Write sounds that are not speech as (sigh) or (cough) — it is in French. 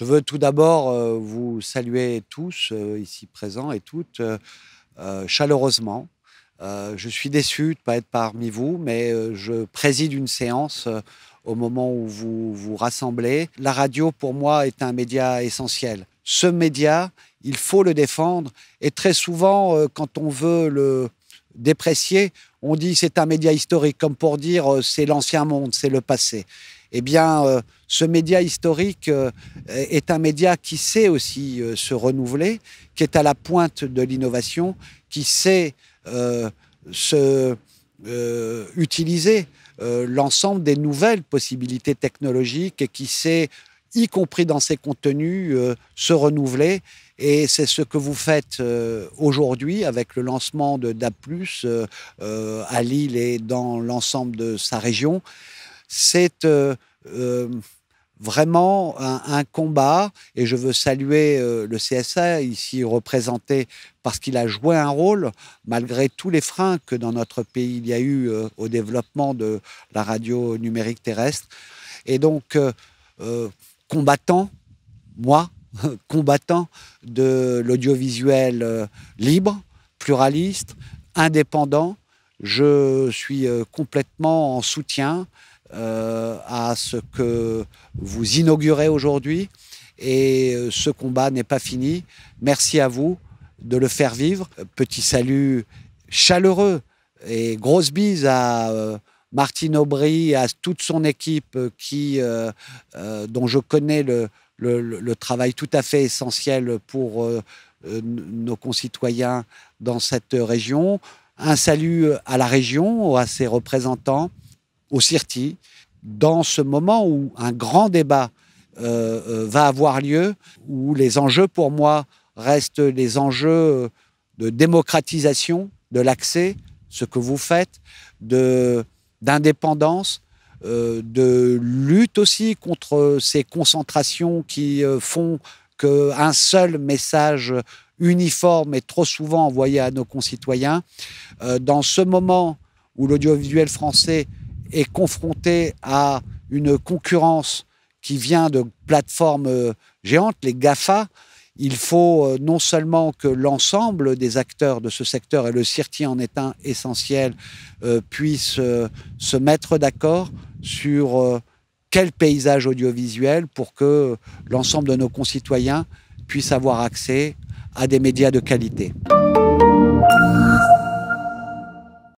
Je veux tout d'abord euh, vous saluer tous euh, ici présents et toutes euh, chaleureusement. je suis déçu de ne pas être parmi vous, mais je préside une séance au moment où vous vous rassemblez. La radio, pour moi, est un média essentiel. Ce média, il faut le défendre. Et très souvent, quand on veut le déprécier, on dit c'est un média historique, comme pour dire c'est l'ancien monde, c'est le passé eh bien, euh, ce média historique euh, est un média qui sait aussi euh, se renouveler, qui est à la pointe de l'innovation, qui sait se utiliser l'ensemble des nouvelles possibilités technologiques et qui sait, y compris dans ses contenus, se renouveler. Et c'est ce que vous faites aujourd'hui avec le lancement de DAP+, à Lille et dans l'ensemble de sa région c'est euh, euh, vraiment un, combat, et je veux saluer euh, le CSA, ici représenté, parce qu'il a joué un rôle, malgré tous les freins que dans notre pays il y a eu au développement de la radio numérique terrestre. Et donc, combattant, moi, (laughs) combattant de l'audiovisuel libre, pluraliste, indépendant, je suis complètement en soutien euh, à ce que vous inaugurez aujourd'hui. Et euh, ce combat n'est pas fini. Merci à vous de le faire vivre. Petit salut chaleureux et grosse bise à euh, Martine Aubry, à toute son équipe qui, dont je connais le, le, travail tout à fait essentiel pour nos concitoyens dans cette région. Un salut à la région, à ses représentants au Cirti, dans ce moment où un grand débat euh, euh, va avoir lieu, où les enjeux pour moi restent les enjeux euh, de démocratisation de l'accès, ce que vous faites, d'indépendance, de lutte aussi contre ces concentrations qui font qu'un seul message uniforme est trop souvent envoyé à nos concitoyens. dans ce moment où l'audiovisuel français est confronté à une concurrence qui vient de plateformes euh, géantes, les GAFA, il faut euh, non seulement que l'ensemble des acteurs de ce secteur, et le CIRTI en est un essentiel, euh, puissent se mettre d'accord sur quel paysage audiovisuel pour que l'ensemble de nos concitoyens puissent avoir accès à des médias de qualité.